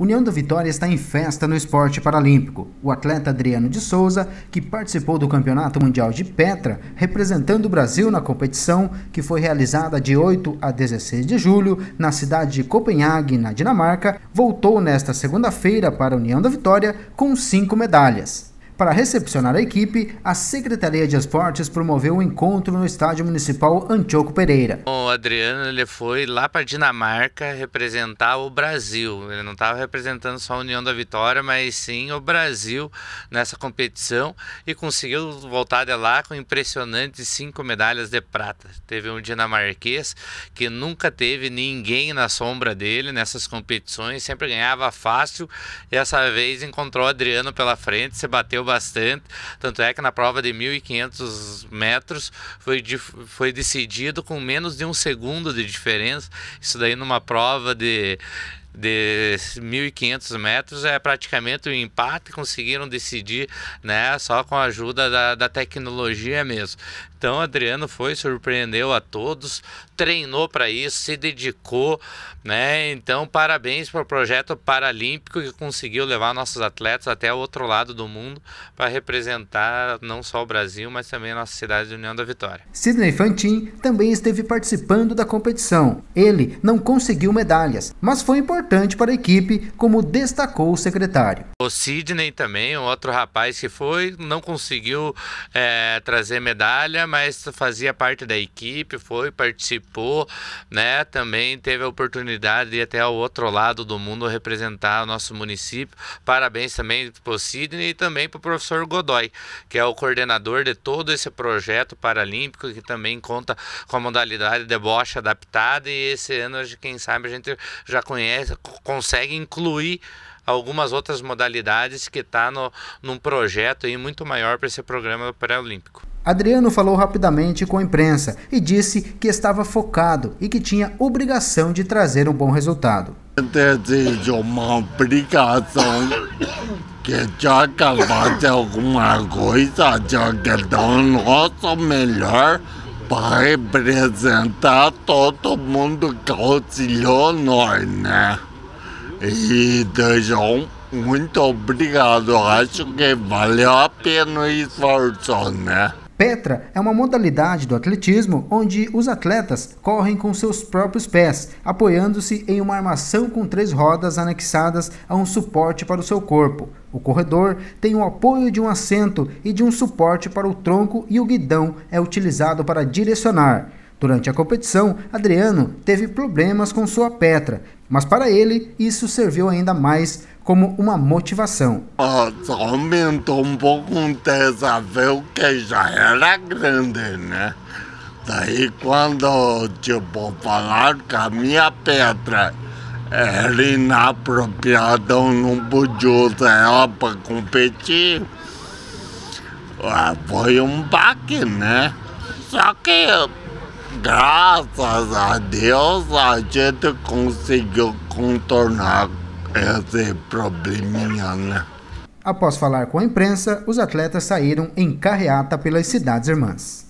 União da Vitória está em festa no esporte paralímpico. O atleta Adriano de Souza, que participou do Campeonato Mundial de Petra, representando o Brasil na competição, que foi realizada de 8 a 16 de julho na cidade de Copenhague, na Dinamarca, voltou nesta segunda-feira para a União da Vitória com cinco medalhas. Para recepcionar a equipe, a Secretaria de Esportes promoveu um encontro no Estádio Municipal Antioco Pereira. O Adriano ele foi lá para Dinamarca representar o Brasil. Ele não estava representando só a União da Vitória, mas sim o Brasil nessa competição e conseguiu voltar de lá com impressionantes cinco medalhas de prata. Teve um dinamarquês que nunca teve ninguém na sombra dele nessas competições, sempre ganhava fácil. E essa vez encontrou o Adriano pela frente, se bateu bastante. Tanto é que na prova de 1.500 metros foi, de, foi decidido com menos de um segundo de diferença. Isso daí numa prova de, de 1.500 metros é praticamente um empate, conseguiram decidir né, só com a ajuda da, da tecnologia mesmo. Então, Adriano foi, surpreendeu a todos, treinou para isso, se dedicou, né? Então, parabéns para o projeto paralímpico que conseguiu levar nossos atletas até o outro lado do mundo para representar não só o Brasil, mas também a nossa cidade de União da Vitória. Sidney Fantin também esteve participando da competição. Ele não conseguiu medalhas, mas foi importante para a equipe, como destacou o secretário. O Sidney também, outro rapaz que foi, não conseguiu é, trazer medalha, mas fazia parte da equipe, foi, participou, né? Também teve a oportunidade de ir até o outro lado do mundo representar o nosso município. Parabéns também para o Sidney e também para o professor Godoy, que é o coordenador de todo esse projeto paralímpico, que também conta com a modalidade de bocha adaptada. E esse ano, quem sabe, a gente já conhece, consegue incluir algumas outras modalidades que está num projeto aí muito maior para esse programa pré-olímpico. Adriano falou rapidamente com a imprensa e disse que estava focado e que tinha obrigação de trazer um bom resultado. Desejo uma obrigação que joga fazer alguma coisa, que dá o nosso melhor para representar todo mundo que auxiliou nós, né? E Dejão, muito obrigado, acho que valeu a pena o esforço, né? Petra é uma modalidade do atletismo onde os atletas correm com seus próprios pés, apoiando-se em uma armação com três rodas anexadas a um suporte para o seu corpo. O corredor tem o apoio de um assento e de um suporte para o tronco e o guidão é utilizado para direcionar. Durante a competição, Adriano teve problemas com sua Petra, mas para ele isso serviu ainda mais como uma motivação. Só aumentou um pouco um desafio que já era grande, né? Daí quando, tipo, falar que a minha pedra era inapropriada, eu não podia usar ela para competir. Ah, foi um baque, né? Só que, graças a Deus, a gente conseguiu contornar esse é probleminha, né? Após falar com a imprensa, os atletas saíram em carreata pelas cidades irmãs.